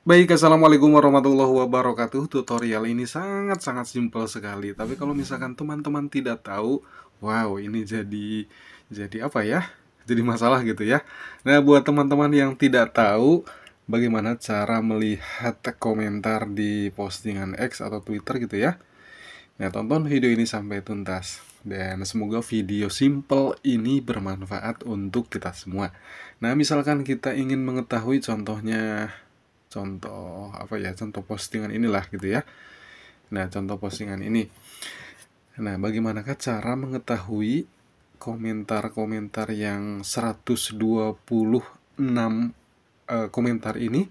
Baik, Assalamualaikum warahmatullahi wabarakatuh Tutorial ini sangat-sangat simpel sekali Tapi kalau misalkan teman-teman tidak tahu Wow, ini jadi Jadi apa ya? Jadi masalah gitu ya Nah, buat teman-teman yang tidak tahu Bagaimana cara melihat komentar di postingan X atau Twitter gitu ya Nah, tonton video ini sampai tuntas dan semoga video simple ini bermanfaat untuk kita semua. Nah, misalkan kita ingin mengetahui contohnya contoh apa ya contoh postingan inilah gitu ya nah contoh postingan ini nah bagaimanakah cara mengetahui komentar-komentar yang 126 eh, komentar ini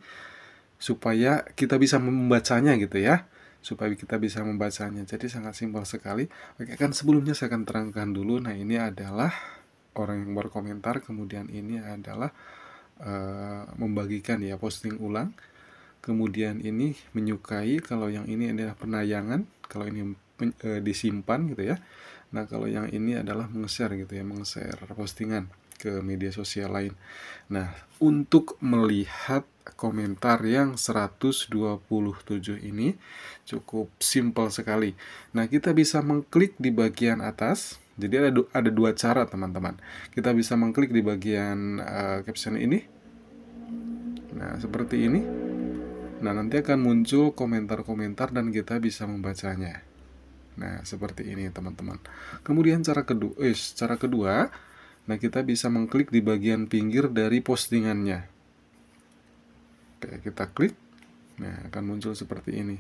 supaya kita bisa membacanya gitu ya supaya kita bisa membacanya jadi sangat simpel sekali oke kan sebelumnya saya akan terangkan dulu nah ini adalah orang yang berkomentar kemudian ini adalah Eh, membagikan ya posting ulang kemudian ini menyukai kalau yang ini adalah penayangan kalau ini e, disimpan gitu ya nah kalau yang ini adalah meng-share gitu ya meng-share postingan ke media sosial lain nah untuk melihat komentar yang 127 ini cukup simpel sekali nah kita bisa mengklik di bagian atas jadi ada ada dua cara teman-teman. Kita bisa mengklik di bagian uh, caption ini. Nah, seperti ini. Nah, nanti akan muncul komentar-komentar dan kita bisa membacanya. Nah, seperti ini teman-teman. Kemudian cara kedua, eh, cara kedua, nah kita bisa mengklik di bagian pinggir dari postingannya. Oke, kita klik. Nah, akan muncul seperti ini.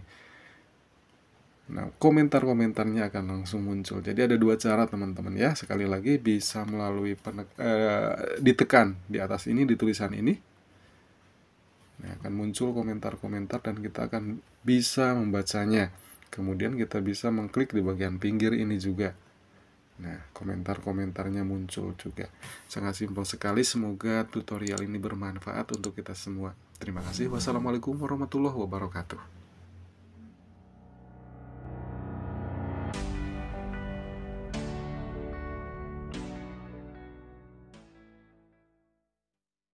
Nah, komentar-komentarnya akan langsung muncul. Jadi ada dua cara teman-teman ya. Sekali lagi bisa melalui penek, eh, ditekan di atas ini di tulisan ini. Nah, akan muncul komentar-komentar dan kita akan bisa membacanya. Kemudian kita bisa mengklik di bagian pinggir ini juga. Nah, komentar-komentarnya muncul juga. Sangat simpel sekali. Semoga tutorial ini bermanfaat untuk kita semua. Terima kasih. Wassalamualaikum warahmatullahi wabarakatuh.